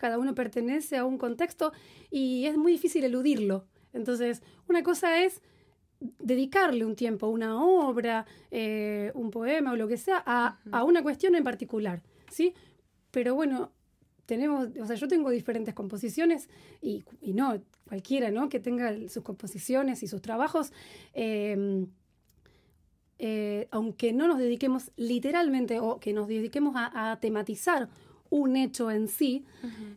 cada uno pertenece a un contexto y es muy difícil eludirlo. Entonces, una cosa es dedicarle un tiempo, una obra, eh, un poema o lo que sea, a, una cuestión en particular, ¿sí? Pero bueno, tenemos, o sea, yo tengo diferentes composiciones y, no, cualquiera, ¿no? Que tenga sus composiciones y sus trabajos. Em, eh, aunque no nos dediquemos literalmente o que nos dediquemos a tematizar un hecho en sí,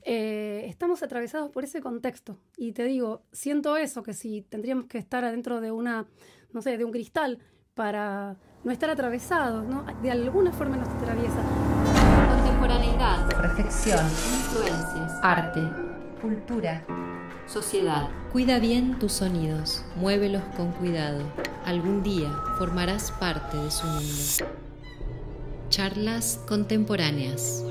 eh, estamos atravesados por ese contexto. Y te digo, siento eso, que si tendríamos que estar adentro de una, no sé, de un cristal para no estar atravesados, ¿no? De alguna forma nos atraviesa. Contemporaneidad, reflexión, influencias, arte, cultura, sociedad. Cuida bien tus sonidos, muévelos con cuidado. Algún día formarás parte de su mundo. Charlas contemporáneas.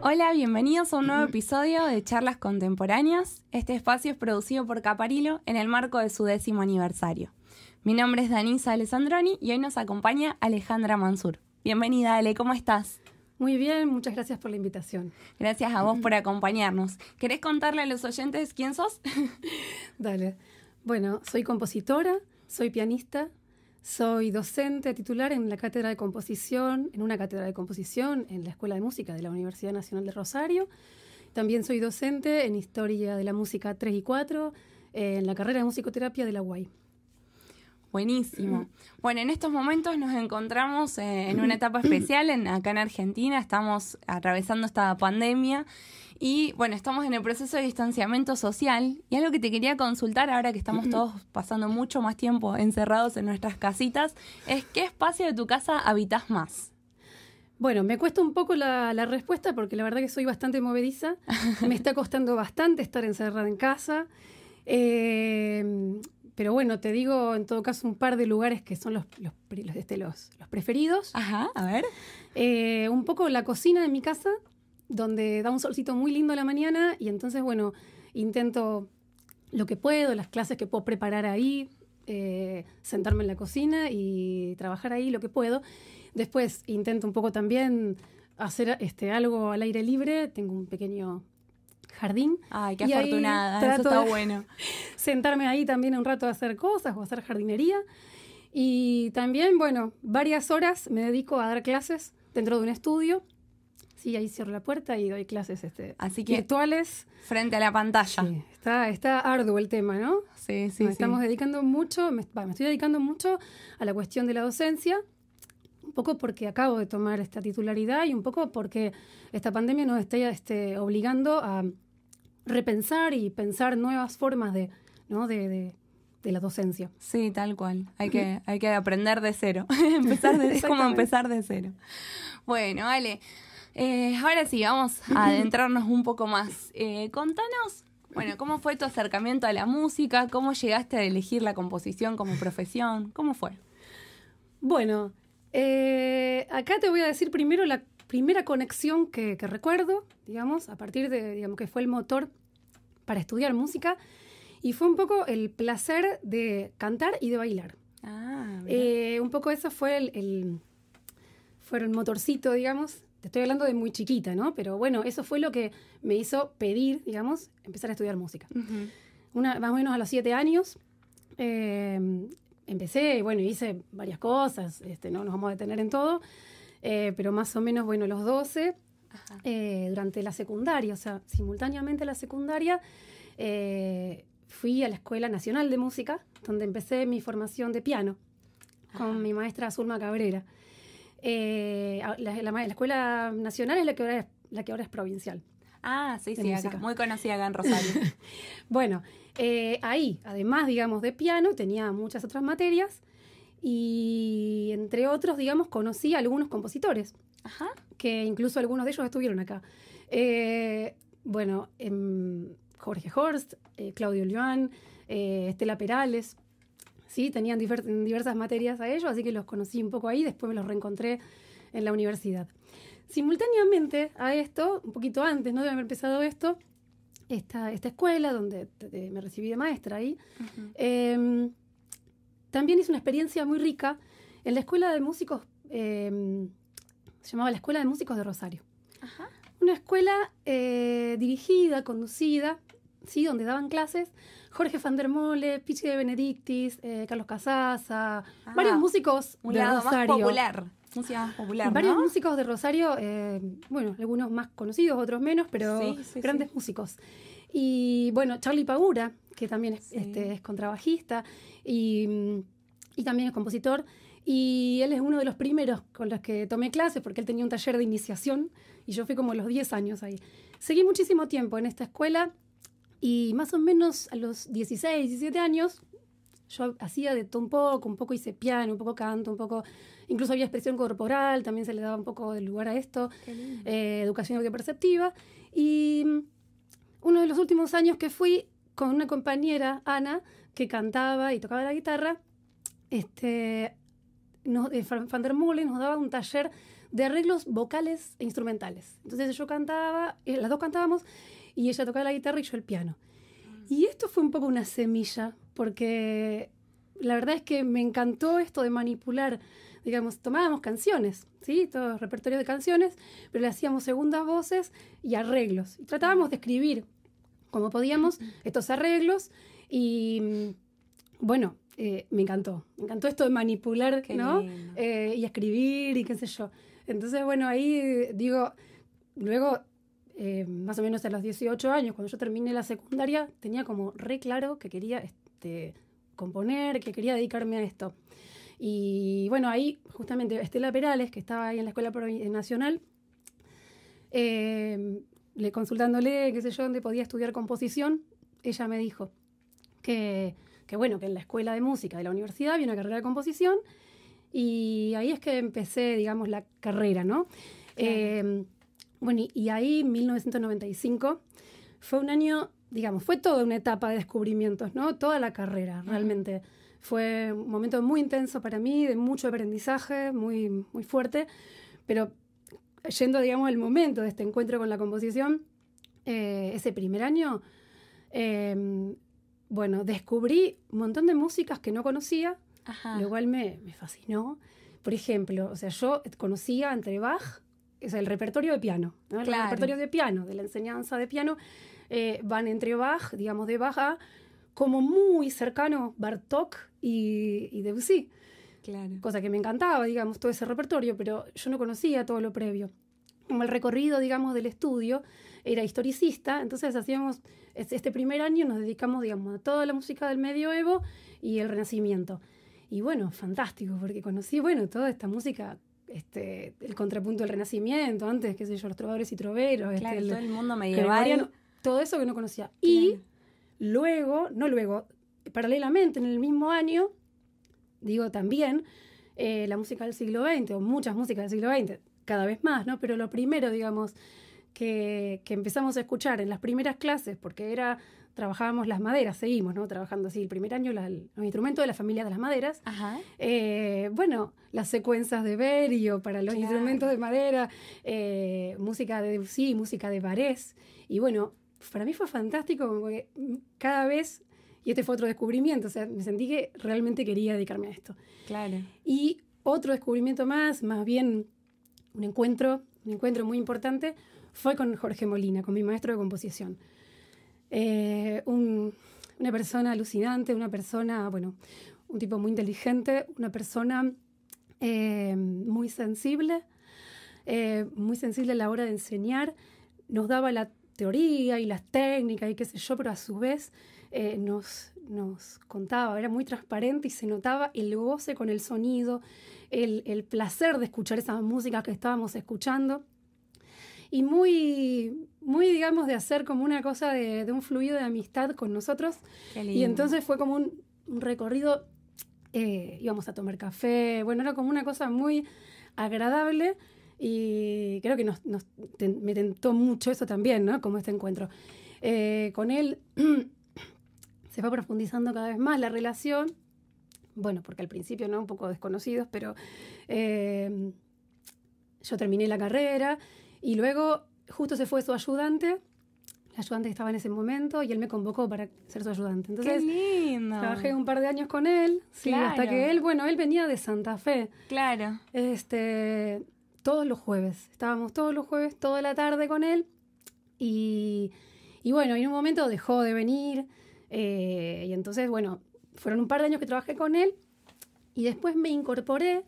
Hola, bienvenidos a un nuevo episodio de Charlas Contemporáneas. Este espacio es producido por Caparilo en el marco de su décimo aniversario. Mi nombre es Danisa Alessandroni y hoy nos acompaña Alejandra Mansur. Bienvenida, Ale, ¿cómo estás? Muy bien, muchas gracias por la invitación. Gracias a vos por acompañarnos. ¿Querés contarle a los oyentes quién sos? Dale. Bueno, soy compositora, soy pianista, soy docente titular en la Cátedra de Composición, en una Cátedra de Composición en la Escuela de Música de la Universidad Nacional de Rosario. También soy docente en Historia de la Música 3 y 4, en la carrera de Musicoterapia de la UAI. Buenísimo. Mm. Bueno, en estos momentos nos encontramos eh, en una etapa especial en, acá en Argentina. Estamos atravesando esta pandemia y bueno, estamos en el proceso de distanciamiento social y algo que te quería consultar ahora que estamos todos pasando mucho más tiempo encerrados en nuestras casitas es qué espacio de tu casa habitas más. Bueno, me cuesta un poco la, respuesta porque la verdad que soy bastante movediza. Me está costando bastante estar encerrada en casa. Em, pero bueno, te digo en todo caso un par de lugares que son los, los este, preferidos. Ajá, a ver. Eh, un poco la cocina de mi casa, donde da un solcito muy lindo a la mañana y entonces, bueno, intento lo que puedo, las clases que puedo preparar ahí, eh, sentarme en la cocina y trabajar ahí lo que puedo. Después intento un poco también hacer este, algo al aire libre, tengo un pequeño jardín. Ay, qué afortunada, eso está bueno. sentarme ahí también un rato a hacer cosas o hacer jardinería. Y también, bueno, varias horas me dedico a dar clases dentro de un estudio Sí, ahí cierro la puerta y doy clases este, virtuales. Frente a la pantalla. está, está arduo el tema, ¿no? Sí, sí. Nos estamos dedicando mucho, me, estoy dedicando mucho a la cuestión de la docencia, un poco porque acabo de tomar esta titularidad y un poco porque esta pandemia nos está este, obligando a repensar y pensar nuevas formas de, ¿no? de, de la docencia. Sí, tal cual. Hay que, hay que aprender de cero. empezar es como empezar de cero. Bueno, Ale, eh, ahora sí, vamos a adentrarnos un poco más. Eh, contanos, bueno, ¿cómo fue tu acercamiento a la música? ¿Cómo llegaste a elegir la composición como profesión? ¿Cómo fue? Bueno, eh, acá te voy a decir primero la primera conexión que, recuerdo, digamos, a partir de, digamos, que fue el motor para estudiar música, y fue un poco el placer de cantar y de bailar. Ah, eh, un poco eso fue el, fue el motorcito, digamos, te estoy hablando de muy chiquita, ¿no? Pero bueno, eso fue lo que me hizo pedir, digamos, empezar a estudiar música. Una, más o menos a los siete años. Eh, empecé, bueno, hice varias cosas, este, no nos vamos a detener en todo, eh, pero más o menos, bueno, los doce, eh, durante la secundaria, o sea, simultáneamente a la secundaria, fui a la Escuela Nacional de Música, donde empecé mi formación de piano con ah. mi maestra Zulma Cabrera. Eh, la, escuela nacional es la que ahora es, provincial. Ah, sí, sí, es muy conocida acá en Rosario. bueno, eh, ahí, además, digamos, de piano, tenía muchas otras materias y, entre otros, digamos, conocí a algunos compositores, que incluso algunos de ellos estuvieron acá. Eh, bueno, em, Jorge Horst, Claudio León, Estela Perales, ¿sí? Tenían diversas materias a ellos, así que los conocí un poco ahí, después me los reencontré en la universidad. Simultáneamente a esto, un poquito antes ¿no? de haber empezado esto, esta, escuela donde me recibí de maestra ahí, em, también hice una experiencia muy rica en la escuela de músicos, em, se llamaba la Escuela de Músicos de Rosario. Una escuela eh, dirigida, conducida, ¿sí? donde daban clases Jorge van der Mole, Pichi de Benedictis, eh, Carlos Casaza, varios músicos de Rosario. Más popular. Música popular. Varios músicos de Rosario, bueno, algunos más conocidos, otros menos, pero grandes músicos. Y bueno, Charlie Pagura, que también este, es, contrabajista y, y también es compositor. Y él es uno de los primeros con los que tomé clases, porque él tenía un taller de iniciación y yo fui como los 10 años ahí. Seguí muchísimo tiempo en esta escuela, y más o menos a los 16, 17 años, yo hacía de todo un poco, un poco hice piano, un poco canto, un poco, incluso había expresión corporal, también se le daba un poco de lugar a esto, eh, educación perceptiva. Y uno de los últimos años que fui con una compañera, Ana, que cantaba y tocaba la guitarra, este, nos, eh, Van der nos daba un taller de arreglos vocales e instrumentales. Entonces yo cantaba, eh, las dos cantábamos, y ella tocaba la guitarra y yo el piano. Mm. Y esto fue un poco una semilla, porque la verdad es que me encantó esto de manipular, digamos, tomábamos canciones, ¿sí? Todo repertorio de canciones, pero le hacíamos segundas voces y arreglos. Y tratábamos de escribir como podíamos estos arreglos y mm, bueno, eh, me encantó, me encantó esto de manipular, ¿no? Eh, y escribir y qué sé yo. Entonces, bueno, ahí digo, luego eh, más o menos a los 18 años, cuando yo terminé la secundaria, tenía como re claro que quería este, componer, que quería dedicarme a esto. Y bueno, ahí justamente Estela Perales, que estaba ahí en la Escuela eh, Nacional, em, le consultándole, qué sé yo, dónde podía estudiar composición, ella me dijo que, que, bueno, que en la Escuela de Música de la universidad había una carrera de composición y ahí es que empecé, digamos, la carrera, ¿no? Em, bueno, y ahí 1995 fue un año, digamos, fue toda una etapa de descubrimientos, ¿no? Toda la carrera, realmente. Fue un momento muy intenso para mí, de mucho aprendizaje, muy, muy fuerte, pero yendo, digamos, al momento de este encuentro con la composición, eh, ese primer año, em, bueno, descubrí un montón de músicas que no conocía, Ajá. lo cual me, me fascinó. Por ejemplo, o sea, yo conocía entre Bach, es el repertorio de piano, el repertorio de piano, de la enseñanza de piano, eh, van entre Bach, digamos de Bach como muy cercano Bartok y, Debussy. Claro. Cosa que me encantaba, digamos, todo ese repertorio, pero yo no conocía todo lo previo. Como el recorrido, digamos, del estudio era historicista, entonces hacíamos, este primer año nos dedicamos, digamos, a toda la música del medioevo y el renacimiento. Y bueno, fantástico, porque conocí, bueno, toda esta música este, el contrapunto del Renacimiento, antes, qué sé yo, los trovadores y troveros. Este, todo el mundo Todo eso que no conocía. Y luego, no luego, paralelamente, en el mismo año, digo también, eh, la música del siglo XX, o muchas músicas del siglo XX, cada vez más, ¿no? Pero lo primero, digamos, que, empezamos a escuchar en las primeras clases, porque era trabajábamos las maderas, seguimos ¿no? trabajando así el primer año, ...los instrumentos de la familia de las maderas. Eh, bueno, las secuencias de Berio para los instrumentos de madera, eh, música de Debussy, música de Barés. Y bueno, para mí fue fantástico, porque cada vez y este fue otro descubrimiento, o sea, me sentí que realmente quería dedicarme a esto. Claro. Y otro descubrimiento más, más bien un encuentro, un encuentro muy importante, fue con Jorge Molina, con mi maestro de composición. Eh, una persona alucinante, una persona, bueno, un tipo muy inteligente, una persona eh, muy sensible, eh, muy sensible a la hora de enseñar. Nos daba la teoría y las técnicas y qué sé yo, pero a su vez nos, contaba, era muy transparente y se notaba el goce con el sonido, el, el placer de escuchar esas música que estábamos escuchando y muy, muy, digamos, de hacer como una cosa de, un fluido de amistad con nosotros. Y entonces fue como un, recorrido, eh, íbamos a tomar café, bueno, era como una cosa muy agradable y creo que nos, me tentó mucho eso también, ¿no? Como este encuentro. Eh, con él se va profundizando cada vez más la relación, bueno, porque al principio, ¿no? Un poco desconocidos, pero... Eh, yo terminé la carrera y luego justo se fue su ayudante, la ayudante que estaba en ese momento, y él me convocó para ser su ayudante. Entonces, Qué trabajé un par de años con él, hasta que él, bueno, él venía de Santa Fe. Claro. Este, todos los jueves, estábamos todos los jueves, toda la tarde con él, y, y bueno, en un momento dejó de venir, eh, y entonces, bueno, fueron un par de años que trabajé con él, y después me incorporé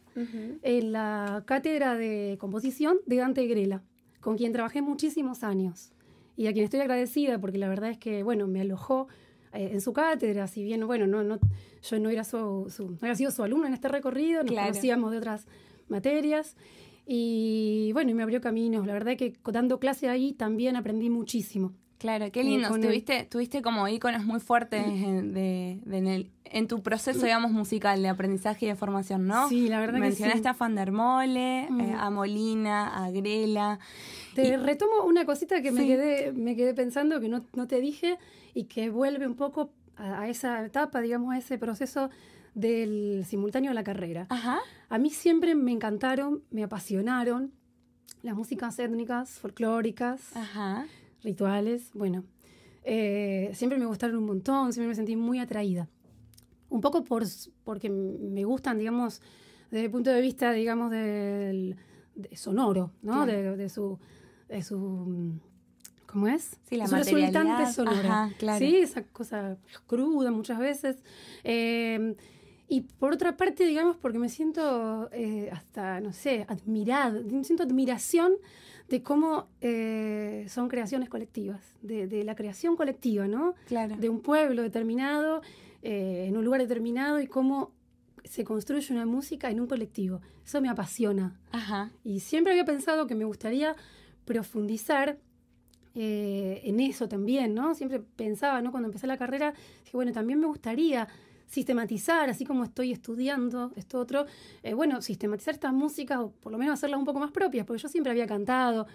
en la cátedra de composición de Dante Grela con quien trabajé muchísimos años y a quien estoy agradecida porque la verdad es que, bueno, me alojó eh, en su cátedra, si bien, bueno, no, no, yo no era, su, su sido su alumno en este recorrido, nos conocíamos de otras materias y bueno, y me abrió caminos. La verdad es que dando clase ahí también aprendí muchísimo. Claro, qué lindo. Tuviste, como íconos muy fuertes en, de, en, tu proceso, digamos, musical de aprendizaje y de formación, ¿no? Sí, la verdad Mencionaste que sí. a Fandermole, eh, a Molina, a Grela. Te retomo una cosita que me, quedé, me quedé pensando, que no, te dije, y que vuelve un poco a, a esa etapa, digamos, a ese proceso del simultáneo de la carrera. Ajá. A mí siempre me encantaron, me apasionaron las músicas étnicas, folclóricas. Ajá rituales, bueno, eh, siempre me gustaron un montón, siempre me sentí muy atraída. Un poco por, porque me gustan, digamos, desde el punto de vista, digamos, del, sonoro, ¿no? De, su, su... Mm, ¿Cómo es? Sí, la su resultante sonora. claro. Sí, esa cosa cruda muchas veces. Em, y por otra parte, digamos, porque me siento eh, hasta, no sé, admirada, siento admiración de cómo eh, son creaciones colectivas, de, la creación colectiva, ¿no? Claro. De un pueblo determinado, eh, en un lugar determinado y cómo se construye una música en un colectivo. Eso me apasiona. Ajá. Y siempre había pensado que me gustaría profundizar eh, en eso también, ¿no? Siempre pensaba, ¿no? Cuando empecé la carrera, dije, bueno, también me gustaría sistematizar, así como estoy estudiando esto otro, eh, bueno, sistematizar estas músicas o por lo menos hacerlas un poco más propias, porque yo siempre había cantado,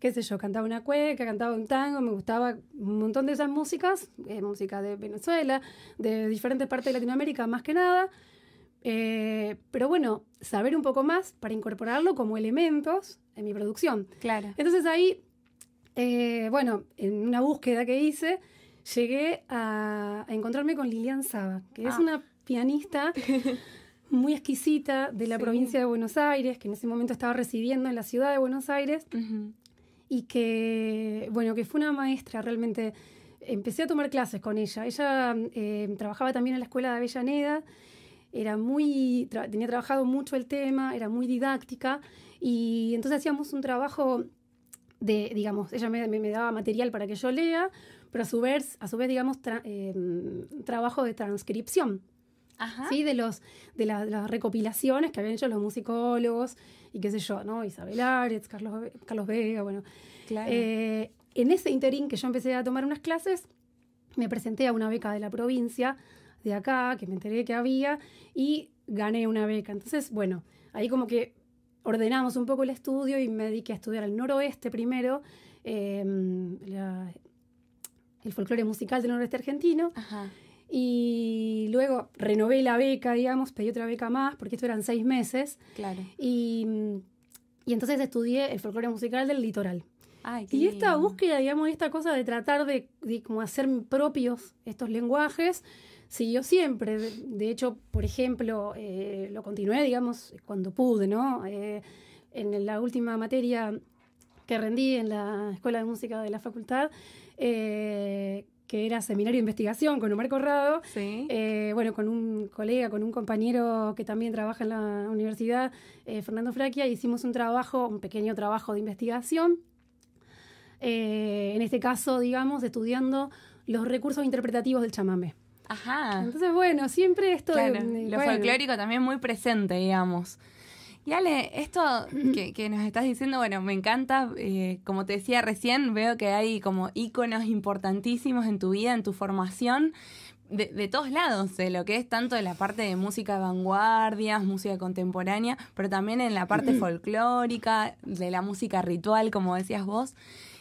qué sé yo, cantaba una cueca, cantaba un tango, me gustaba un montón de esas músicas, eh, música de Venezuela, de diferentes partes de Latinoamérica más que nada. Eh, pero bueno, saber un poco más para incorporarlo como elementos en mi producción. Claro. Entonces ahí, bueno, en una búsqueda que hice, llegué a, encontrarme con Lilian Saba, que es ah. una pianista muy exquisita de la provincia de Buenos Aires, que en ese momento estaba residiendo en la ciudad de Buenos Aires, y que, bueno, que fue una maestra realmente. Empecé a tomar clases con ella. Ella eh, trabajaba también en la escuela de Avellaneda, era muy, tenía trabajado mucho el tema, era muy didáctica, y entonces hacíamos un trabajo de, digamos, ella me, daba material para que yo lea, pero a su vez, a su vez digamos, em, trabajo de transcripción. Ajá. ¿sí? De, los, de, las recopilaciones que habían hecho los musicólogos y qué sé yo, ¿no? Isabel Aretz, Carlos, Carlos Vega, bueno. Claro. Eh, en ese interín que yo empecé a tomar unas clases, me presenté a una beca de la provincia, de acá, que me enteré que había, y gané una beca. Entonces, bueno, ahí como que ordenamos un poco el estudio y me dediqué a estudiar al noroeste primero, em, la, el folclore musical del noreste argentino. Y luego renové la beca, digamos, pedí otra beca más, porque esto eran seis meses. Claro. Y, mm, entonces estudié el folclore musical del litoral. y esta búsqueda, digamos, esta cosa de tratar de, hacer propios estos lenguajes, siguió siempre. De, hecho, por ejemplo, eh, lo continué, digamos, cuando pude, ¿no? Eh, en la última materia que rendí en la Escuela de Música de la Facultad, eh, que era seminario de investigación con Omar Corrado, eh, bueno, con un colega, con un compañero que también trabaja en la universidad, eh, Fernando Fraquia, hicimos un trabajo, un pequeño trabajo de investigación, en este caso, digamos, estudiando los recursos interpretativos del chamamé. Ajá. Entonces, bueno, siempre esto... lo folclórico también muy presente, digamos. Y Ale, esto que, nos estás diciendo, bueno, me encanta. Eh, como te decía recién, veo que hay como íconos importantísimos en tu vida, en tu formación. De, de, todos lados, de lo que es tanto de la parte de música de vanguardias, música contemporánea, pero también en la parte folclórica, de la música ritual, como decías vos.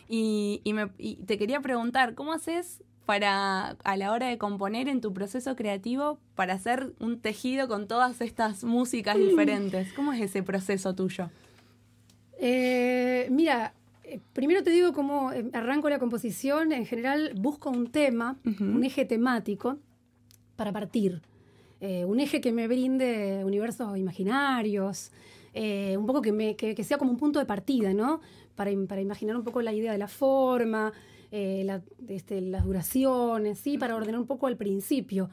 Y, y, me, y te quería preguntar, ¿cómo haces para a la hora de componer en tu proceso creativo para hacer un tejido con todas estas músicas mm. diferentes? ¿Cómo es ese proceso tuyo? Eh, mira, eh, primero te digo cómo eh, arranco la composición. En general busco un tema, un eje temático para partir. un eje que me brinde universos imaginarios, un poco que, me, sea como un punto de partida, ¿no? Para, para, imaginar un poco la idea de la forma, eh, este, las duraciones, ¿sí? para ordenar un poco al principio.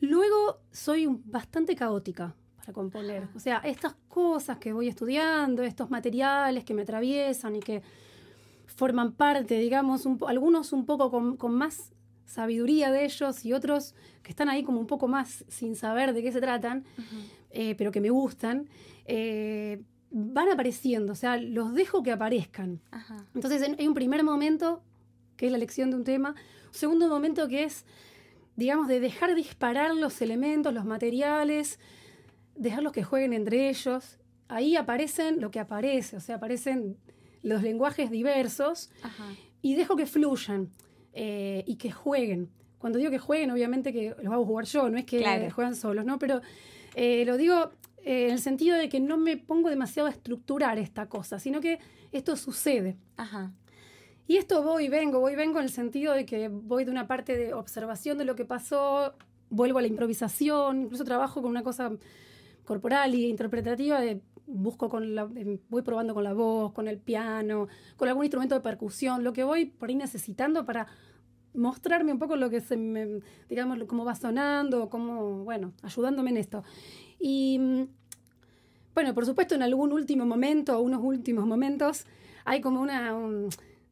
Luego soy bastante caótica para componer. O sea, estas cosas que voy estudiando, estos materiales que me atraviesan y que forman parte, digamos, algunos un poco con, más sabiduría de ellos y otros que están ahí como un poco más sin saber de qué se tratan, eh, pero que me gustan, eh, van apareciendo, o sea, los dejo que aparezcan. Entonces, hay un primer momento que es la lección de un tema. segundo momento que es, digamos, de dejar disparar los elementos, los materiales, dejarlos que jueguen entre ellos. Ahí aparecen lo que aparece, o sea, aparecen los lenguajes diversos y dejo que fluyan eh, y que jueguen. Cuando digo que jueguen, obviamente que los a jugar yo, no es que jueguen solos, ¿no? Pero eh, lo digo eh, en el sentido de que no me pongo demasiado a estructurar esta cosa, sino que esto sucede. Ajá. Y esto voy y vengo, voy y vengo en el sentido de que voy de una parte de observación de lo que pasó, vuelvo a la improvisación, incluso trabajo con una cosa corporal y interpretativa busco con voy probando con la voz, con el piano, con algún instrumento de percusión, lo que voy por ahí necesitando para mostrarme un poco lo que se me, digamos, cómo va sonando, cómo, bueno, ayudándome en esto. Y bueno, por supuesto, en algún último momento, unos últimos momentos, hay como una,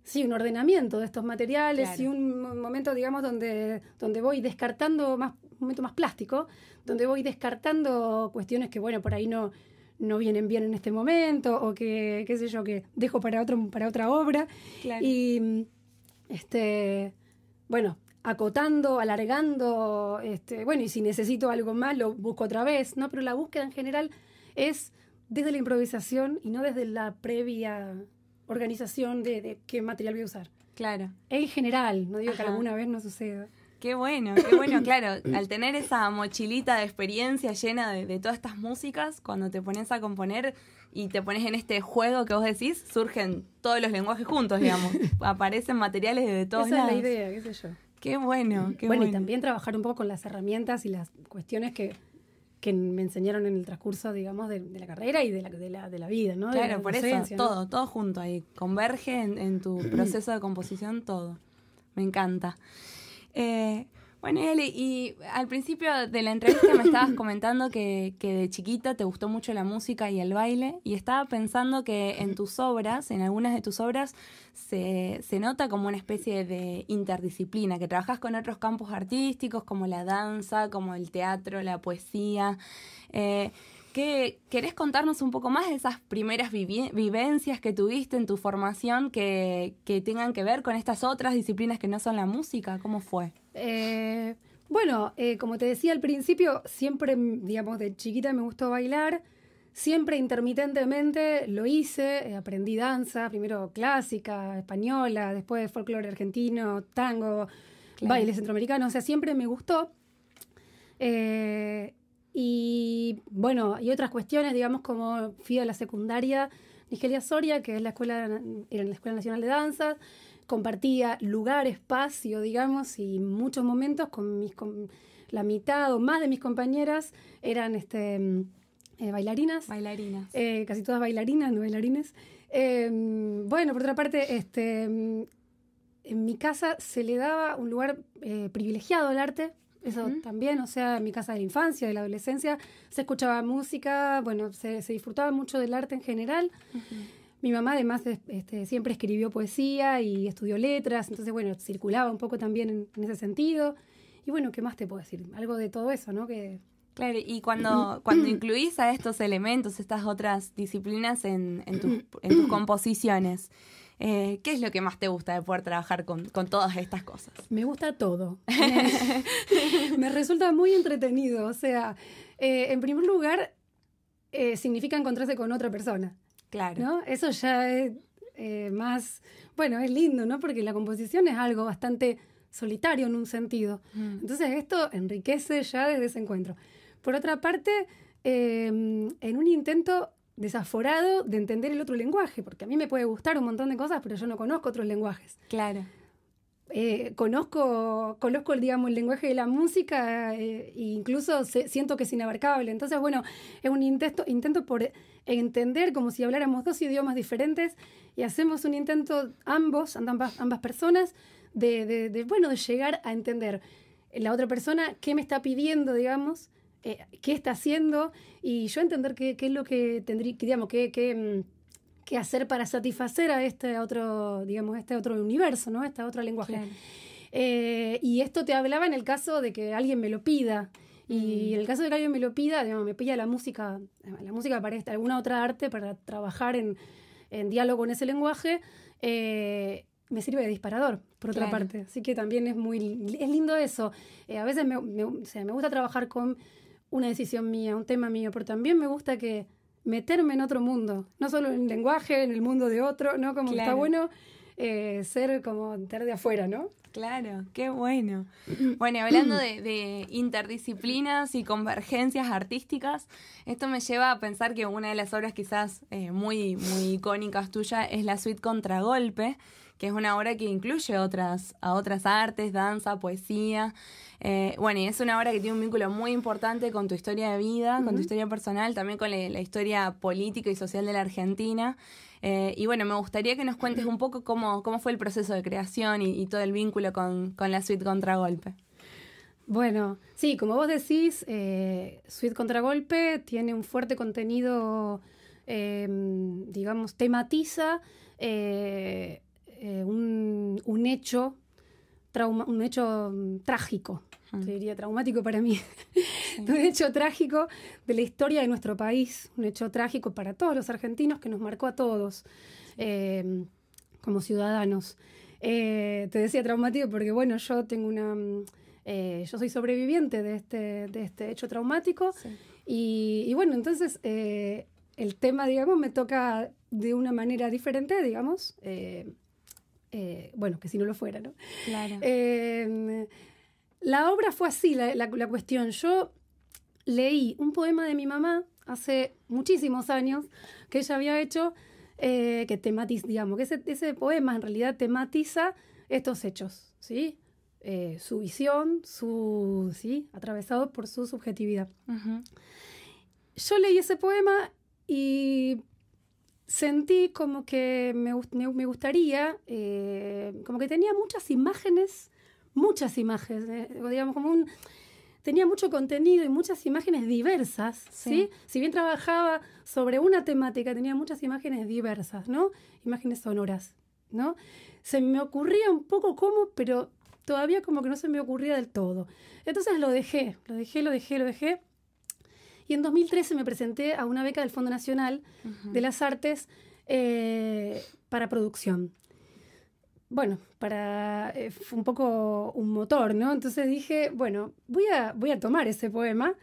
Sí, un ordenamiento de estos materiales y un momento, digamos, donde, donde voy descartando más, un momento más plástico, donde voy descartando cuestiones que, bueno, por ahí no, no vienen bien en este momento, o que, qué sé yo, que dejo para otro, para otra obra. Y este, bueno, acotando, alargando, este, bueno, y si necesito algo más, lo busco otra vez, ¿no? Pero la búsqueda en general es desde la improvisación y no desde la previa organización de, qué material voy a usar. Claro. En general, no digo que alguna vez no suceda. Qué bueno, qué bueno, claro. Al tener esa mochilita de experiencia llena de, todas estas músicas, cuando te pones a componer y te pones en este juego que vos decís, surgen todos los lenguajes juntos, digamos. Aparecen materiales de todos Esa es la idea, qué sé yo. Qué bueno, qué bueno. Bueno, y también trabajar un poco con las herramientas y las cuestiones que que me enseñaron en el transcurso, digamos, de, la carrera y de la, de la, de la vida, ¿no? Claro, por eso, todo, todo junto ahí, converge en, tu proceso de composición, todo. Me encanta. Eh, bueno, Eli, y al principio de la entrevista me estabas comentando que, que, de chiquita te gustó mucho la música y el baile, y estaba pensando que en tus obras, en algunas de tus obras, se, se nota como una especie de interdisciplina, que trabajas con otros campos artísticos como la danza, como el teatro, la poesía. Eh, ¿Querés contarnos un poco más de esas primeras vivencias que tuviste en tu formación que, tengan que ver con estas otras disciplinas que no son la música? ¿Cómo fue? Eh, bueno, eh, como te decía al principio, siempre, digamos, de chiquita me gustó bailar. Siempre intermitentemente lo hice, eh, aprendí danza, primero clásica, española, después folclore argentino, tango, baile centroamericano, o sea, siempre me gustó. Y bueno, y otras cuestiones, digamos, como fui a la secundaria Nigelia Soria, que es la escuela, era la Escuela Nacional de Danza, compartía lugar, espacio, digamos, y muchos momentos con mis la mitad o más de mis compañeras eran este mm, eh, bailarinas. Bailarinas. Eh, casi todas bailarinas, no bailarines. Em, bueno, por otra parte, este mm, en mi casa se le daba un lugar eh, privilegiado al arte eso también, o sea, en mi casa de la infancia, de la adolescencia, se escuchaba música, bueno, se, se disfrutaba mucho del arte en general. Mi mamá además este, siempre escribió poesía y estudió letras, entonces, bueno, circulaba un poco también en, ese sentido. Y bueno, ¿qué más te puedo decir? Algo de todo eso, ¿no? Que... Claro, y cuando, cuando incluís a estos elementos, estas otras disciplinas en, en tus composiciones, eh, ¿Qué es lo que más te gusta de poder trabajar con, todas estas cosas? Me gusta todo. me resulta muy entretenido. O sea, eh, en primer lugar, eh, significa encontrarse con otra persona. Claro. ¿no? Eso ya es más, bueno, es lindo, ¿no? Porque la composición es algo bastante solitario en un sentido. Mm. Entonces esto enriquece ya desde ese encuentro. Por otra parte, en un intento desaforado de entender el otro lenguaje, porque a mí me puede gustar un montón de cosas, pero yo no conozco otros lenguajes. Claro. Eh, conozco, conozco, digamos, el lenguaje de la música eh, e incluso siento que es inabarcable. Entonces, bueno, es un intento, intento por entender como si habláramos dos idiomas diferentes y hacemos un intento ambos, ambas, ambas personas, de, de bueno, de llegar a entender la otra persona qué me está pidiendo, digamos, eh, qué está haciendo y yo entender qué, es lo que tendría, digamos, mm, qué, hacer para satisfacer a este otro, digamos, este otro universo, ¿no? Este otro lenguaje. Eh, y esto te hablaba en el caso de que alguien me lo pida. Y mm. en el caso de que alguien me lo pida, digamos, me pilla la música, la música para esta, alguna otra arte para trabajar en, diálogo con ese lenguaje, eh, me sirve de disparador, por otra parte. Así que también es muy es lindo eso. a veces me, me, me gusta trabajar con una decisión mía, un tema mío, pero también me gusta que meterme en otro mundo, no solo en el lenguaje, en el mundo de otro, ¿no? Como está bueno eh, ser como estar de afuera, ¿no? Claro, qué bueno. Bueno, hablando de, interdisciplinas y convergencias artísticas, esto me lleva a pensar que una de las obras quizás eh, muy, muy icónicas tuya es la suite Contragolpe, que es una obra que incluye otras, a otras artes, danza, poesía. Eh, bueno, y es una obra que tiene un vínculo muy importante con tu historia de vida, con tu historia personal, también con la, historia política y social de la Argentina. Eh, y bueno, me gustaría que nos cuentes un poco cómo, fue el proceso de creación y, todo el vínculo con, la suite Contragolpe. Bueno, sí, como vos decís, eh, Suite Contragolpe tiene un fuerte contenido, digamos, tematiza eh, un, hecho trauma, un hecho mm, trágico, ah. diría traumático para mí, un hecho trágico de la historia de nuestro país, un hecho trágico para todos los argentinos que nos marcó a todos em, como ciudadanos. Eh, te decía traumático porque, bueno, yo tengo una... Mm, eh, yo soy sobreviviente de este, de este hecho traumático. Y, bueno, entonces el tema, digamos, me toca de una manera diferente, digamos. Eh, bueno, que si no lo fuera, ¿no? Claro. Eh, la obra fue así, la, cuestión. Yo leí un poema de mi mamá hace muchísimos años que ella había hecho, eh, que tematiza, digamos, que ese, poema en realidad tematiza estos hechos, ¿sí? su visión, su, ¿sí? Atravesado por su subjetividad. Yo leí ese poema y sentí como que me, gustaría, eh, como que tenía muchas imágenes, muchas imágenes, eh, digamos, como un... Tenía mucho contenido y muchas imágenes diversas, ¿sí? Si bien trabajaba sobre una temática, tenía muchas imágenes diversas, ¿no? Imágenes sonoras, ¿no? Se me ocurría un poco cómo, pero todavía como que no se me ocurría del todo. Entonces lo dejé, lo dejé, lo dejé, lo dejé en 2013 me presenté a una beca del Fondo Nacional de las Artes eh, para producción. Bueno, para, eh, fue un poco un motor, ¿no? Entonces dije, bueno, voy a, voy a tomar ese poema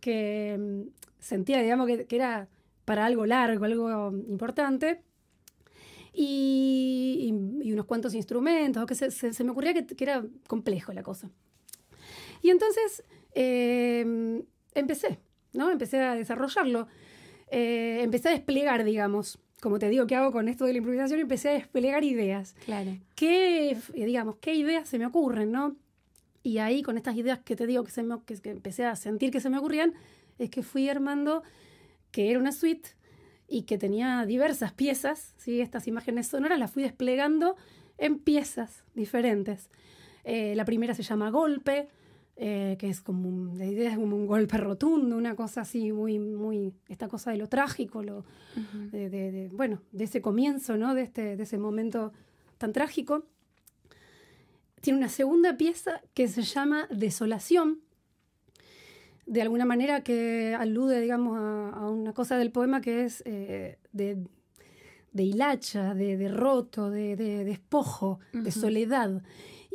que mm, sentía, digamos, que, era para algo largo, algo importante. Y, unos cuantos instrumentos, que se, me ocurría que, era complejo la cosa. Y entonces eh, empecé ¿no? Empecé a desarrollarlo. Eh, empecé a desplegar, digamos, como te digo que hago con esto de la improvisación, empecé a desplegar ideas. Claro. ¿Qué, eh, digamos, qué ideas se me ocurren, no? Y ahí, con estas ideas que te digo que, se me, que, empecé a sentir que se me ocurrían, es que fui armando que era una suite y que tenía diversas piezas, ¿sí? estas imágenes sonoras las fui desplegando en piezas diferentes. Eh, la primera se llama Golpe, eh, que es como un, idea como un golpe rotundo, una cosa así muy, muy, esta cosa de lo trágico, lo, de, bueno, de ese comienzo, ¿no? Este, de, ese momento tan trágico. Tiene una segunda pieza que se llama Desolación, de alguna manera que alude, digamos, a, una cosa del poema que es eh, de, de hilacha, de, de roto, de, despojo, de soledad.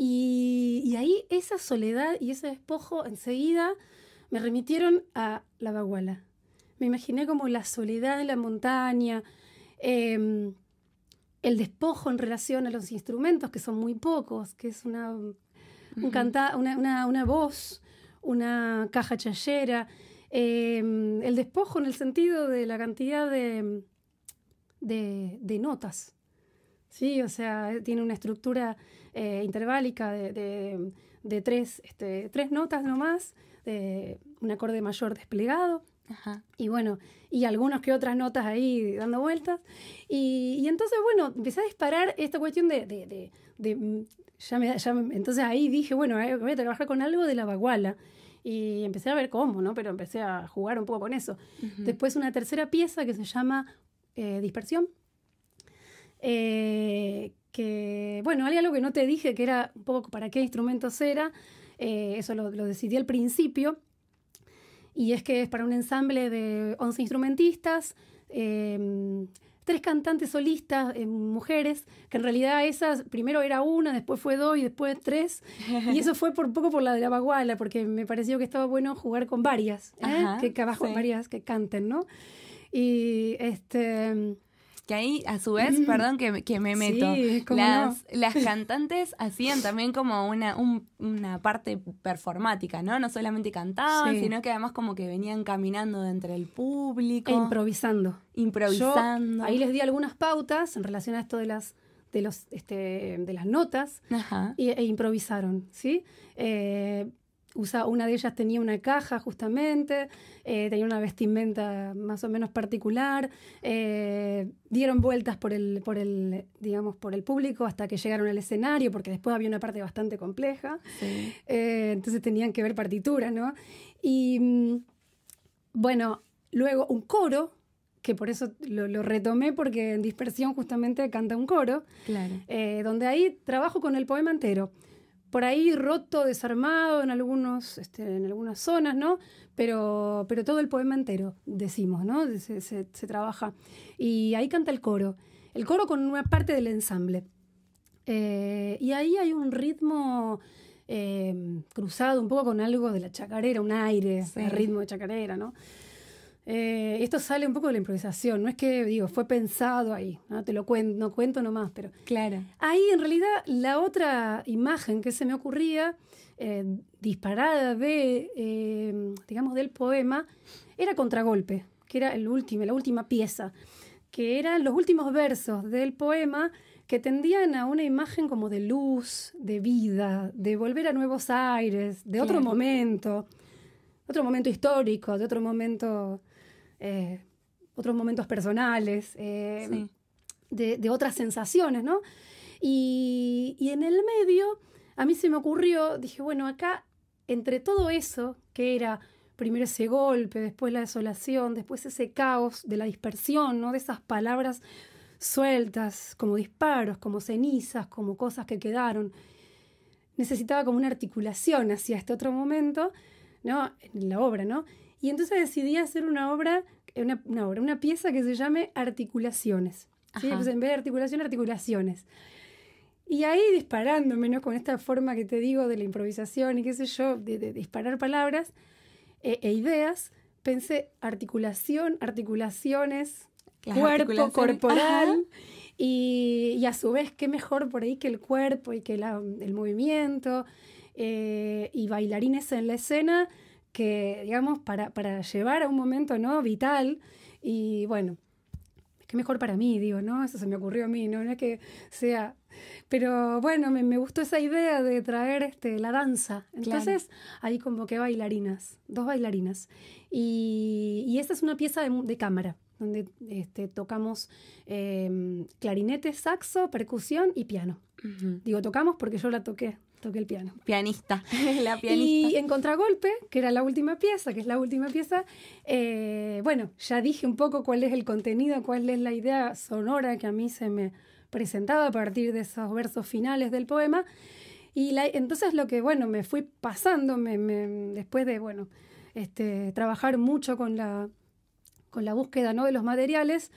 Y, ahí esa soledad y ese despojo enseguida me remitieron a la baguala. Me imaginé como la soledad de la montaña, em, el despojo en relación a los instrumentos, que son muy pocos, que es una, una, voz, una caja chayera. Em, el despojo en el sentido de la cantidad de notas Sí, o sea, eh, tiene una estructura eh, interválica de, tres, este, tres notas nomás, de un acorde mayor desplegado. Y bueno, y algunas que otras notas ahí dando vueltas. Y, entonces, bueno, empecé a disparar esta cuestión de... Mm, ya me, ya entonces ahí dije, bueno, eh, voy a trabajar con algo de la baguala. Y empecé a ver cómo, ¿no? Pero empecé a jugar un poco con eso. Después una tercera pieza que se llama Dispersión, eh, que, bueno, hay algo que no te dije, que era un poco para qué instrumentos era, eh, eso lo, decidí al principio, y es que es para un ensamble de 11 instrumentistas, em, tres cantantes solistas, em, mujeres, que en realidad esas, primero era una, después fue dos y después tres, y eso fue por poco por la de la baguala, porque me pareció que estaba bueno jugar con varias, ¿eh? que, abajo varias que canten, ¿no? Y este... Que ahí, a su vez, mm. perdón que, me meto, las, cantantes hacían también como una, una parte performática, ¿no? No solamente cantaban, sino que además como que venían caminando de entre el público. improvisando. Improvisando. ahí les di algunas pautas en relación a esto de las de los este, de las notas E, improvisaron sí eh, una de ellas tenía una caja justamente, eh, tenía una vestimenta más o menos particular, eh, dieron vueltas por el, por el, digamos, por el público hasta que llegaron al escenario, porque después había una parte bastante compleja, eh, entonces tenían que ver partituras, ¿no? Y mm, bueno, luego un coro que por eso lo, retomé, porque en Dispersión justamente canta un coro, donde ahí trabajo con el poema entero por ahí roto, desarmado en algunos, este, en algunas zonas, ¿no? Pero, pero todo el poema entero, decimos, ¿no? Se, trabaja. Y ahí canta el coro. El coro con una parte del ensamble. Eh, y ahí hay un ritmo eh, cruzado un poco con algo de la chacarera, un aire, el ritmo de chacarera, ¿no? Eh, esto sale un poco de la improvisación, no es que, digo, fue pensado ahí, ¿no? te lo cuento, no cuento nomás, pero... Claro. Ahí en realidad la otra imagen que se me ocurría, eh, disparada de, eh, digamos, del poema, era Contragolpe, que era el último, la última pieza, que eran los últimos versos del poema que tendían a una imagen como de luz, de vida, de volver a nuevos aires, de otro momento, otro momento histórico, de otro momento eh, otros momentos personales, eh, de, otras sensaciones, ¿no? Y, y, en el medio, a mí se me ocurrió, dije, bueno, acá, entre todo eso, que era primero ese golpe, después la desolación, después ese caos de la dispersión, ¿no? De esas palabras sueltas, como disparos, como cenizas, como cosas que quedaron. Necesitaba como una articulación hacia este otro momento, ¿no? En la obra, ¿no? Y entonces decidí hacer una obra, una, obra, una pieza que se llame Articulaciones. ¿sí? Pues en vez de articulación, articulaciones. Y ahí disparándome, ¿no? Con esta forma que te digo de la improvisación y qué sé yo, de, disparar palabras eh, e, ideas, pensé articulación, articulaciones, cuerpo, corporal. Y, a su vez, qué mejor por ahí que el cuerpo y que el movimiento eh, y bailarines en la escena que, digamos, para, llevar a un momento ¿no? vital y bueno, que mejor para mí, digo, ¿no? Eso se me ocurrió a mí, ¿no? es que sea. Pero bueno, me, gustó esa idea de traer este, la danza. Entonces, ahí convoqué bailarinas, dos bailarinas. Y, y esta es una pieza de, cámara, donde este, tocamos em, clarinete, saxo, percusión y piano. Digo, tocamos porque yo la toqué, que el piano. Pianista, Y en Contragolpe, que era la última pieza, que es la última pieza, eh, bueno, ya dije un poco cuál es el contenido, cuál es la idea sonora que a mí se me presentaba a partir de esos versos finales del poema. Y entonces lo que, bueno, me fui pasando, después de, bueno, este, trabajar mucho con la, con la búsqueda ¿no? de los materiales,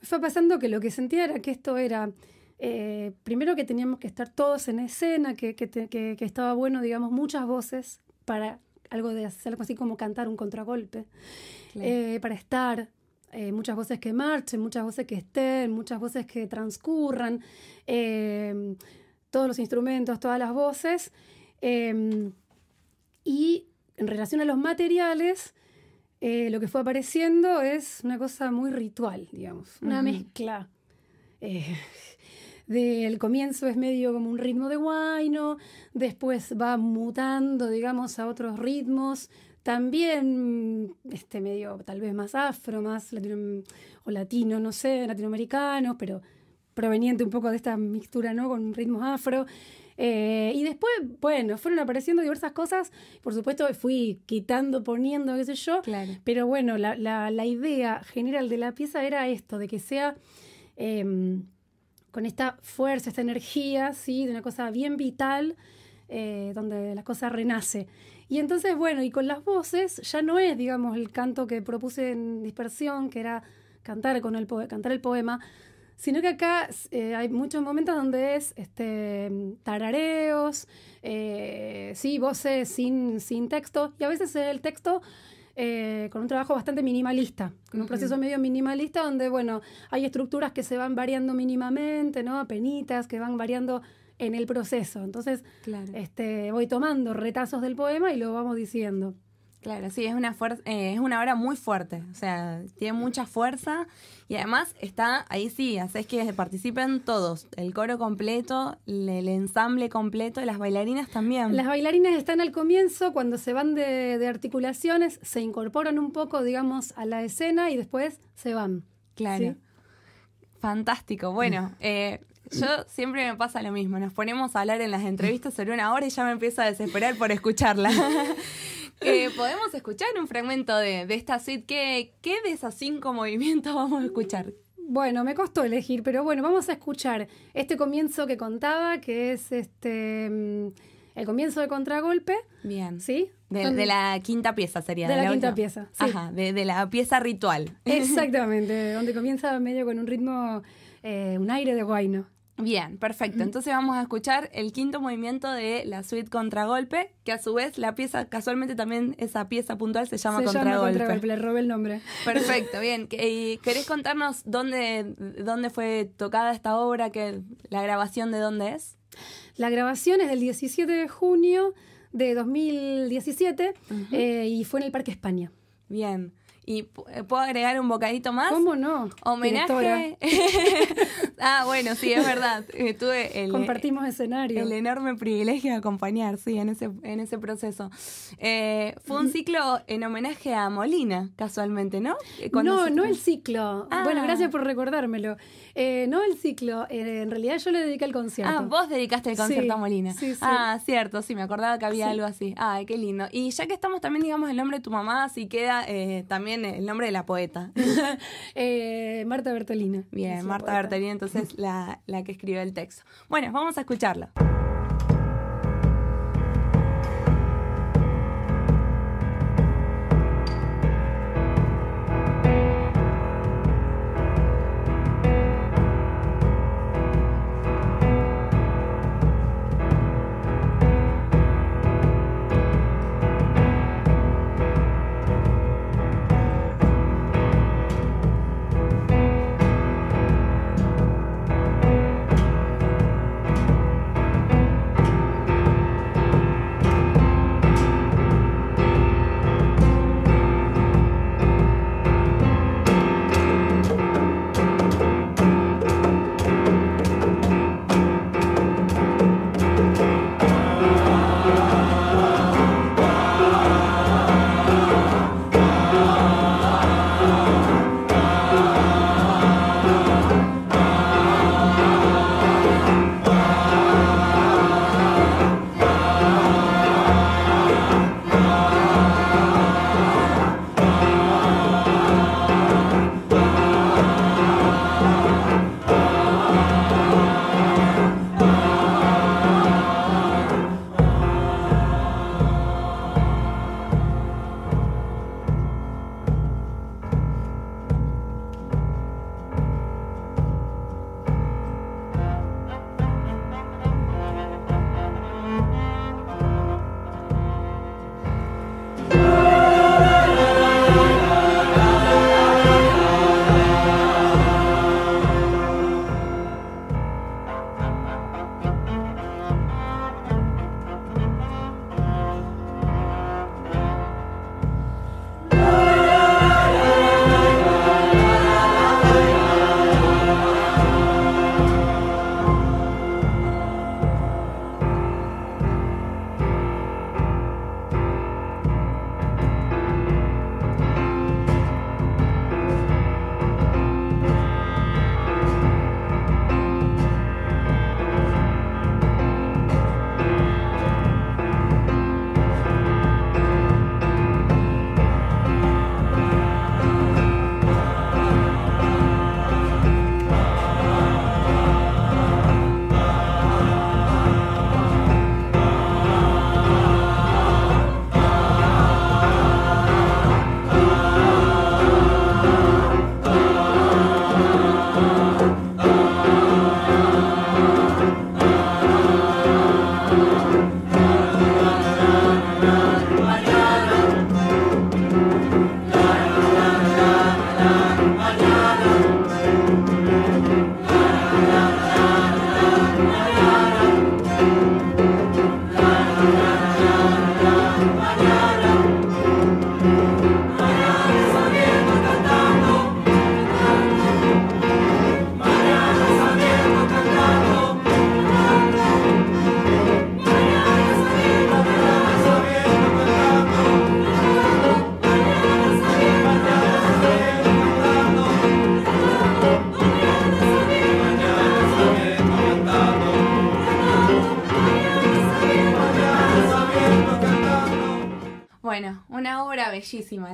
me fue pasando que lo que sentía era que esto era eh, primero que teníamos que estar todos en escena, que, estaba bueno, digamos, muchas voces para algo de hacer así como cantar un contragolpe, eh, para estar, eh, muchas voces que marchen, muchas voces que estén, muchas voces que transcurran, todos los instrumentos, todas las voces. Em, y en relación a los materiales, lo que fue apareciendo es una cosa muy ritual, digamos, una mezcla del comienzo es medio como un ritmo de guayno, después va mutando, digamos, a otros ritmos, también este medio tal vez más afro, más latino, o latino, no sé, latinoamericanos, pero proveniente un poco de esta mixtura, ¿no? Con ritmos afro. Eh, y después, bueno, fueron apareciendo diversas cosas. Por supuesto, fui quitando, poniendo, qué sé yo. Claro. Pero bueno, la, idea general de la pieza era esto, de que sea em, con esta fuerza, esta energía, ¿sí? De una cosa bien vital, eh, donde la cosa renace. Y entonces, bueno, y con las voces ya no es, digamos, el canto que propuse en Dispersión, que era cantar, con el, cantar el poema, sino que acá eh, hay muchos momentos donde es este, tarareos, eh, sí, voces sin, sin texto, y a veces el texto eh, con un trabajo bastante minimalista, con un proceso medio minimalista donde, bueno, hay estructuras que se van variando mínimamente, ¿no? Penitas que van variando en el proceso. Entonces, este, voy tomando retazos del poema y lo vamos diciendo. Claro, sí, es una, eh, es una obra muy fuerte, o sea, tiene mucha fuerza y además está, ahí sí, haces que participen todos, el coro completo, el, ensamble completo, las bailarinas también. Las bailarinas están al comienzo, cuando se van de, articulaciones, se incorporan un poco, digamos, a la escena y después se van. Claro. Fantástico, bueno, eh, yo siempre me pasa lo mismo, nos ponemos a hablar en las entrevistas sobre una hora y ya me empiezo a desesperar por escucharla. Eh, podemos escuchar un fragmento de, esta suite. ¿Qué, ¿Qué de esas cinco movimientos vamos a escuchar? Bueno, me costó elegir, pero bueno, vamos a escuchar este comienzo que contaba, que es este mm, el comienzo de contragolpe. Bien. ¿Sí? De, la quinta pieza sería. De, la, quinta pieza. Ajá, de, la pieza ritual. Exactamente, donde comienza medio con un ritmo, eh, un aire de guayno. Bien, perfecto. Entonces vamos a escuchar el quinto movimiento de la suite Contragolpe, que a su vez la pieza, casualmente también esa pieza puntual se llama Contragolpe. Contragolpe, le robé el nombre. Perfecto, bien. ¿Y ¿Querés contarnos dónde, dónde fue tocada esta obra, que, la grabación de dónde es? La grabación es del 17 de junio de 2017 eh, y fue en el Parque España. Bien. Y eh, puedo agregar un bocadito más. ¿Cómo no? Homenaje. ah, bueno, sí, es verdad. Tuve el, Compartimos escenario. El enorme privilegio de acompañar, sí, en ese, en ese proceso. Eh, fue un mm. ciclo en homenaje a Molina, casualmente, ¿no? Eh, no, no el ciclo. Ah. Bueno, gracias por recordármelo. no el ciclo. en realidad yo le dediqué el concierto. Ah, vos dedicaste el concierto a Molina. Sí, sí. Ah, cierto, sí, me acordaba que había algo así. Ay, qué lindo. Y ya que estamos también, digamos, el nombre de tu mamá, así queda también el nombre de la poeta. Eh, Marta Bertolina. Bien, Marta Bertolina, entonces la, la que escribió el texto. Bueno, vamos a escucharla.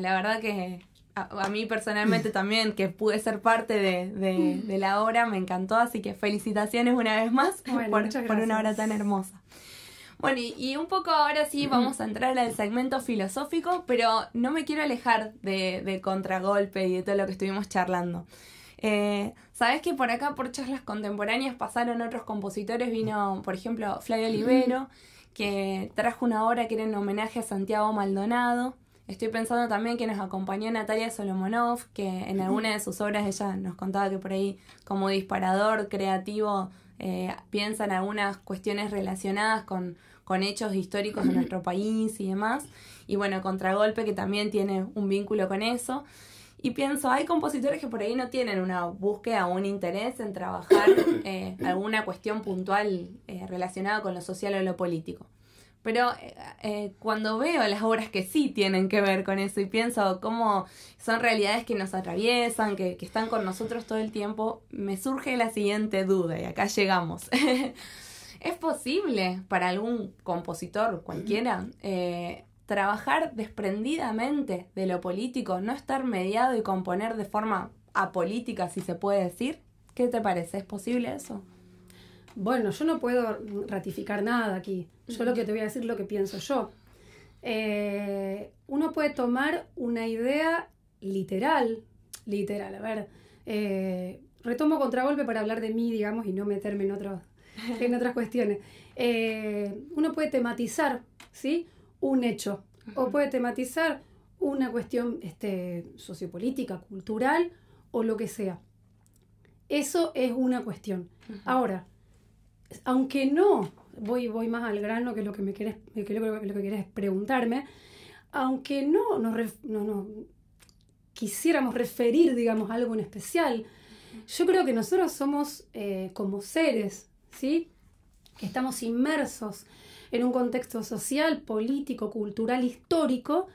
La verdad que a, mí personalmente también, que pude ser parte de, la obra, me encantó. Así que felicitaciones una vez más por, una obra tan hermosa. Bueno, y, un poco ahora sí vamos a entrar al segmento filosófico, pero no me quiero alejar de, contragolpe y de todo lo que estuvimos charlando. Eh, Sabes que por acá, por charlas contemporáneas, pasaron otros compositores. Vino, por ejemplo, Flavio Olivero, que trajo una obra que era en homenaje a Santiago Maldonado. Estoy pensando también que nos acompañó Natalia Solomonov, que en alguna de sus obras ella nos contaba que por ahí como disparador creativo eh, piensa en algunas cuestiones relacionadas con, con hechos históricos de nuestro país y demás. Y bueno, Contragolpe, que también tiene un vínculo con eso. Y pienso, hay compositores que por ahí no tienen una búsqueda o un interés en trabajar eh, alguna cuestión puntual eh, relacionada con lo social o lo político. Pero eh, eh, cuando veo las obras que sí tienen que ver con eso y pienso cómo son realidades que nos atraviesan, que, están con nosotros todo el tiempo, me surge la siguiente duda y acá llegamos. ¿Es posible para algún compositor, cualquiera, eh, trabajar desprendidamente de lo político, no estar mediado y componer de forma apolítica, si se puede decir? ¿Qué te parece? ¿Es posible eso? Bueno, yo no puedo ratificar nada aquí, solo que te voy a decir lo que pienso yo. Eh, uno puede tomar una idea literal, literal, a ver, eh, retomo contragolpe para hablar de mí, digamos, y no meterme en, en otras cuestiones. Eh, uno puede tematizar, ¿sí? Un hecho, o puede tematizar una cuestión este, sociopolítica, cultural, o lo que sea. Eso es una cuestión. Ahora, aunque no, voy, voy más al grano que lo que me quieres, lo, que quieres preguntarme, aunque no, no, quisiéramos referir, digamos, a algo en especial, yo creo que nosotros somos eh, como seres, ¿sí? Que estamos inmersos en un contexto social, político, cultural, histórico,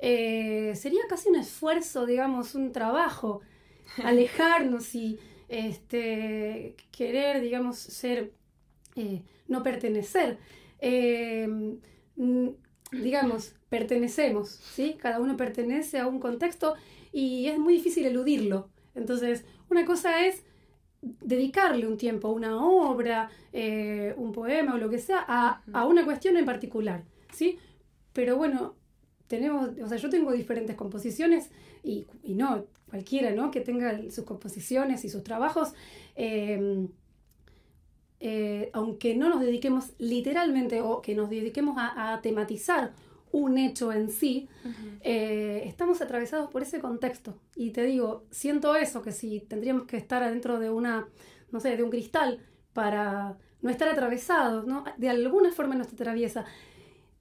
eh, sería casi un esfuerzo, digamos, un trabajo, alejarnos y este, querer, digamos, ser eh, no pertenecer. Eh, mm, digamos, pertenecemos, ¿sí? Cada uno pertenece a un contexto y es muy difícil eludirlo. Entonces, una cosa es dedicarle un tiempo, una obra, eh, un poema o lo que sea, a, una cuestión en particular, ¿sí? Pero bueno, tenemos, o sea, yo tengo diferentes composiciones y, no, cualquiera, ¿no? Que tenga sus composiciones y sus trabajos. Eh, aunque no nos dediquemos literalmente o que nos dediquemos a, tematizar un hecho en sí, eh, estamos atravesados por ese contexto. Y te digo, siento eso, que si tendríamos que estar adentro de una, no sé, de un cristal para no estar atravesados, ¿no? De alguna forma nos atraviesa.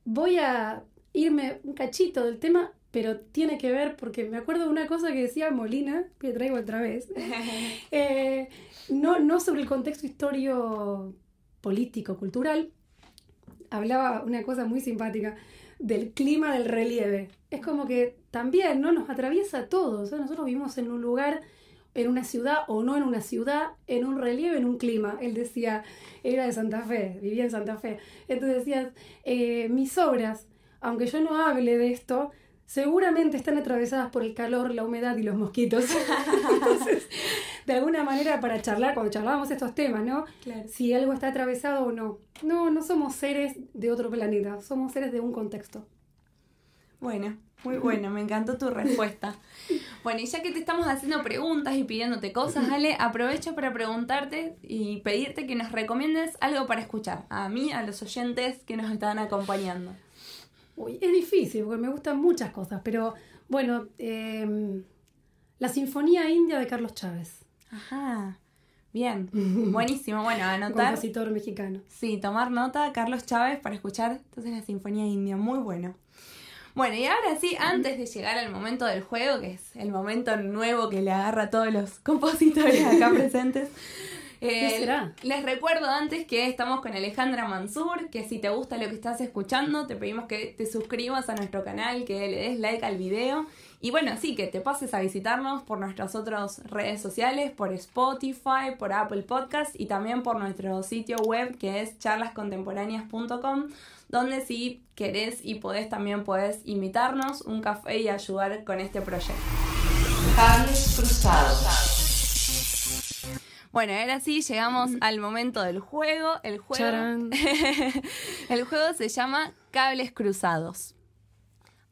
Voy a irme un cachito del tema pero tiene que ver porque me acuerdo de una cosa que decía Molina, que traigo otra vez, eh, no, no sobre el contexto histórico político, cultural, hablaba una cosa muy simpática del clima del relieve. Es como que también ¿no? nos atraviesa a todos. ¿eh? Nosotros vivimos en un lugar, en una ciudad o no en una ciudad, en un relieve, en un clima. Él decía, era de Santa Fe, vivía en Santa Fe. Entonces decías, eh, mis obras, aunque yo no hable de esto, seguramente están atravesadas por el calor, la humedad y los mosquitos. Entonces, de alguna manera para charlar, cuando charlábamos estos temas, ¿no? Si algo está atravesado o no. No, no somos seres de otro planeta, somos seres de un contexto. Bueno, muy bueno, me encantó tu respuesta. Bueno, y ya que te estamos haciendo preguntas y pidiéndote cosas, Ale, aprovecho para preguntarte y pedirte que nos recomiendes algo para escuchar, a mí, a los oyentes que nos están acompañando. Uy, es difícil porque me gustan muchas cosas, pero bueno, em, la Sinfonía India de Carlos Chávez. Ajá. Bien, buenísimo. Bueno, anotar. Compositor mexicano. Sí, tomar nota, Carlos Chávez, para escuchar entonces la Sinfonía India. Muy bueno. Bueno, y ahora sí, antes de llegar al momento del juego, que es el momento nuevo que le agarra a todos los compositores acá presentes, eh, les recuerdo antes que estamos con Alejandra Mansur, que si te gusta lo que estás escuchando, te pedimos que te suscribas a nuestro canal, que le des like al video. Y bueno, sí, que te pases a visitarnos por nuestras otras redes sociales, por Spotify, por Apple Podcast y también por nuestro sitio web que es charlascontemporáneas.com, donde si querés y podés también podés imitarnos un café y ayudar con este proyecto. Cables bueno, ahora sí, llegamos al momento del juego. El juego, el juego se llama Cables Cruzados.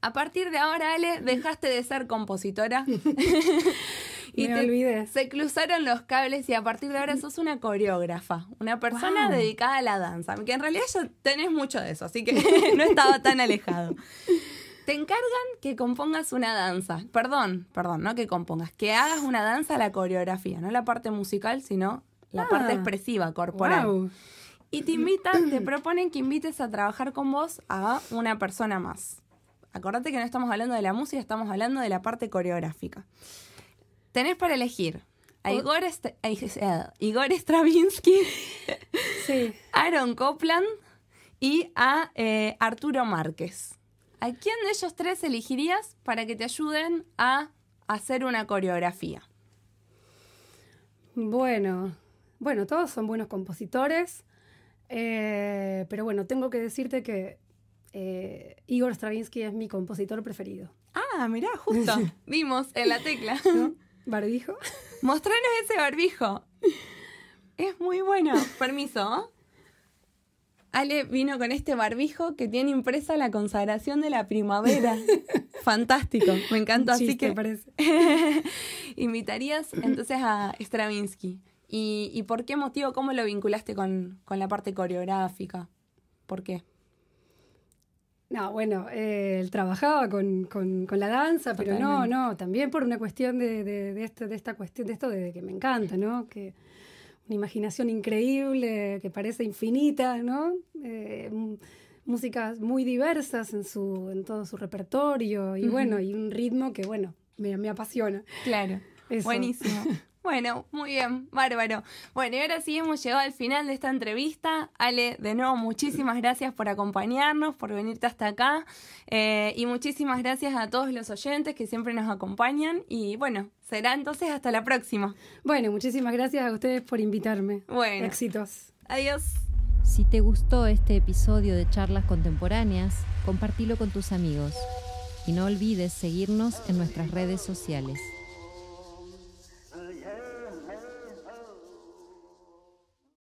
A partir de ahora, Ale, dejaste de ser compositora. y te, olvidé. Se cruzaron los cables y a partir de ahora sos una coreógrafa, una persona dedicada a la danza, que en realidad ya tenés mucho de eso, así que no estaba tan alejado. Te encargan que compongas una danza. Perdón, perdón, no que compongas. Que hagas una danza a la coreografía. No la parte musical, sino la parte ah, expresiva, corporal. Y te invitan, te proponen que invites a trabajar con vos a una persona más. Acordate que no estamos hablando de la música, estamos hablando de la parte coreográfica. Tenés para elegir a oh. Igor, eh, Igor Stravinsky, Aaron Copland y a eh, Arturo Márquez. ¿A quién de ellos tres elegirías para que te ayuden a hacer una coreografía? Bueno, bueno, todos son buenos compositores, eh, pero bueno, tengo que decirte que eh, Igor Stravinsky es mi compositor preferido. Ah, mirá, justo, vimos en la tecla. ¿Barbijo? Mostranos ese barbijo. Es muy bueno. Permiso. Ale vino con este barbijo que tiene impresa la consagración de la primavera. Fantástico, me encanta. Así que parece. invitarías entonces a Stravinsky. ¿Y, por qué motivo? ¿Cómo lo vinculaste con, la parte coreográfica? ¿Por qué? No, bueno, eh, él trabajaba con, la danza, pero no, no, también por una cuestión de, de, esto, de esta cuestión, de esto de que me encanta, ¿no? Que, imaginación increíble que parece infinita, ¿no? Eh, músicas muy diversas en, su, en todo su repertorio y bueno, y un ritmo que bueno, me, apasiona. Claro. Buenísimo. Bueno, muy bien, bárbaro. Bueno, y ahora sí hemos llegado al final de esta entrevista. Ale, de nuevo, muchísimas gracias por acompañarnos, por venirte hasta acá. Eh, y muchísimas gracias a todos los oyentes que siempre nos acompañan. Y bueno, Será entonces hasta la próxima. Bueno, muchísimas gracias a ustedes por invitarme. Bueno. Éxitos. Adiós. Si te gustó este episodio de Charlas Contemporáneas, compartilo con tus amigos. Y no olvides seguirnos en nuestras redes sociales.